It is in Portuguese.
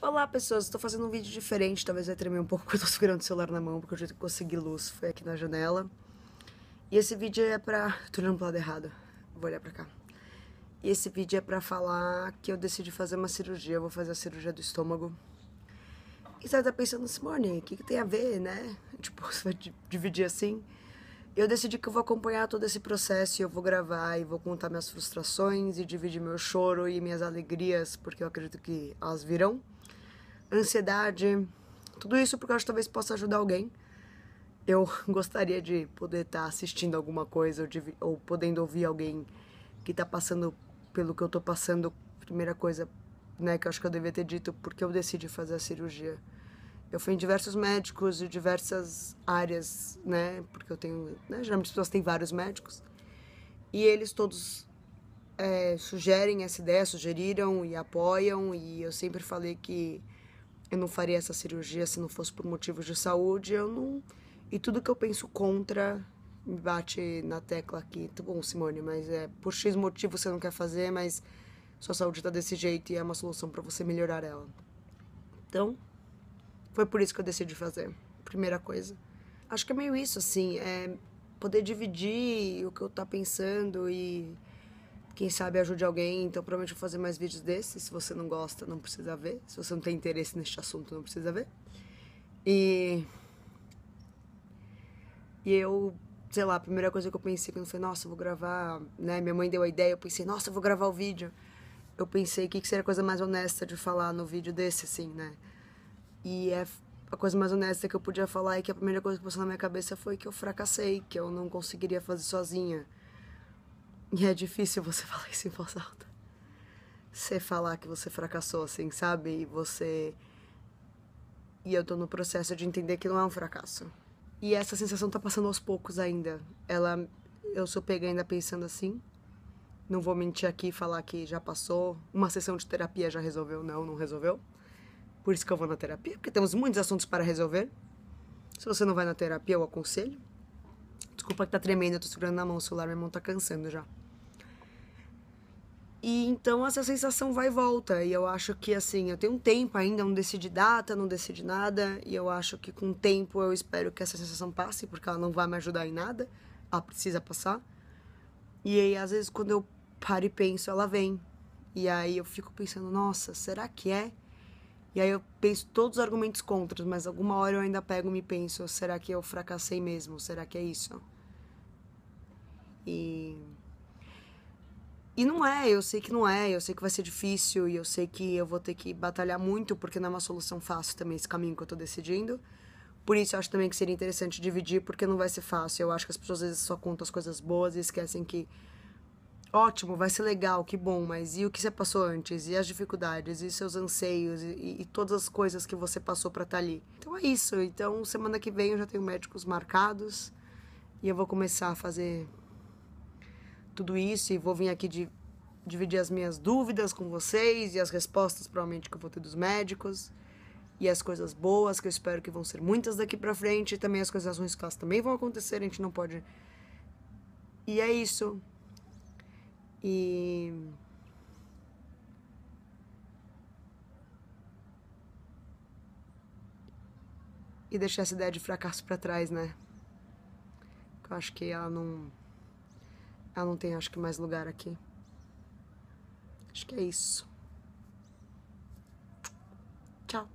Tipo, Olá, pessoas, estou fazendo um vídeo diferente, talvez vai tremer um pouco porque eu tô segurando o celular na mão, porque o jeito que consegui luz foi aqui na janela. E esse vídeo é pra... tô olhando pro lado errado, vou olhar pra cá. E esse vídeo é pra falar que eu decidi fazer uma cirurgia, eu vou fazer a cirurgia do estômago. E você tá pensando, Simone, o que, que tem a ver, né? Tipo, você vai dividir assim? Eu decidi que eu vou acompanhar todo esse processo e eu vou gravar e vou contar minhas frustrações e dividir meu choro e minhas alegrias, porque eu acredito que elas virão ansiedade, tudo isso porque eu acho que talvez possa ajudar alguém. Eu gostaria de poder estar tá assistindo alguma coisa ou, de, ou podendo ouvir alguém que está passando pelo que eu estou passando. Primeira coisa né, que eu acho que eu devia ter dito porque eu decidi fazer a cirurgia. Eu fui em diversos médicos de diversas áreas, né? Porque eu tenho. Né, geralmente as pessoas têm vários médicos. E eles todos é, sugerem essa ideia, sugeriram e apoiam. E eu sempre falei que eu não faria essa cirurgia se não fosse por motivos de saúde, eu não. E tudo que eu penso contra me bate na tecla aqui. Tá bom, Simone, mas é por X motivo você não quer fazer, mas sua saúde tá desse jeito e é uma solução para você melhorar ela. Então, foi por isso que eu decidi fazer. Primeira coisa. Acho que é meio isso, assim, é poder dividir o que eu tá pensando e quem sabe ajude alguém, então provavelmente vou fazer mais vídeos desses. Se você não gosta, não precisa ver. Se você não tem interesse neste assunto, não precisa ver. E. E eu, sei lá, a primeira coisa que eu pensei quando eu falei, nossa, eu vou gravar, né? Minha mãe deu a ideia, eu pensei, nossa, eu vou gravar o vídeo. Eu pensei, o que, que seria a coisa mais honesta de falar no vídeo desse, assim, né? E é a coisa mais honesta que eu podia falar é que a primeira coisa que passou na minha cabeça foi que eu fracassei, que eu não conseguiria fazer sozinha. E é difícil você falar isso em voz alta. Você falar que você fracassou, assim, sabe? E você. E eu tô no processo de entender que não é um fracasso. E essa sensação tá passando aos poucos ainda. Ela. Eu sou pega ainda pensando assim. Não vou mentir aqui e falar que já passou. Uma sessão de terapia já resolveu. Não, não resolveu. Por isso que eu vou na terapia, porque temos muitos assuntos para resolver. Se você não vai na terapia, eu aconselho. Desculpa que tá tremendo, eu tô segurando na mão o celular, minha mão tá cansando já. E então essa sensação vai e volta. E eu acho que assim, eu tenho um tempo ainda, não decidi data, não decidi nada. E eu acho que com o tempo eu espero que essa sensação passe, porque ela não vai me ajudar em nada. Ela precisa passar. E aí, às vezes, quando eu paro e penso, ela vem. E aí eu fico pensando, nossa, será que é? E aí eu penso todos os argumentos contra, mas alguma hora eu ainda pego e me penso, será que eu fracassei mesmo? Será que é isso? E e não é, eu sei que não é, eu sei que vai ser difícil e eu sei que eu vou ter que batalhar muito porque não é uma solução fácil também esse caminho que eu tô decidindo. Por isso eu acho também que seria interessante dividir porque não vai ser fácil. Eu acho que as pessoas às vezes só contam as coisas boas e esquecem que ótimo, vai ser legal, que bom, mas e o que você passou antes? E as dificuldades, e seus anseios, e, e todas as coisas que você passou para estar tá ali. Então é isso. Então, semana que vem eu já tenho médicos marcados e eu vou começar a fazer tudo isso e vou vir aqui de, dividir as minhas dúvidas com vocês e as respostas provavelmente que eu vou ter dos médicos e as coisas boas que eu espero que vão ser muitas daqui para frente e também as coisas ruins que elas também vão acontecer, a gente não pode E é isso. E e deixar essa ideia de fracasso para trás, né? Eu acho que ela não ela não tem, acho que, mais lugar aqui. Acho que é isso. Tchau.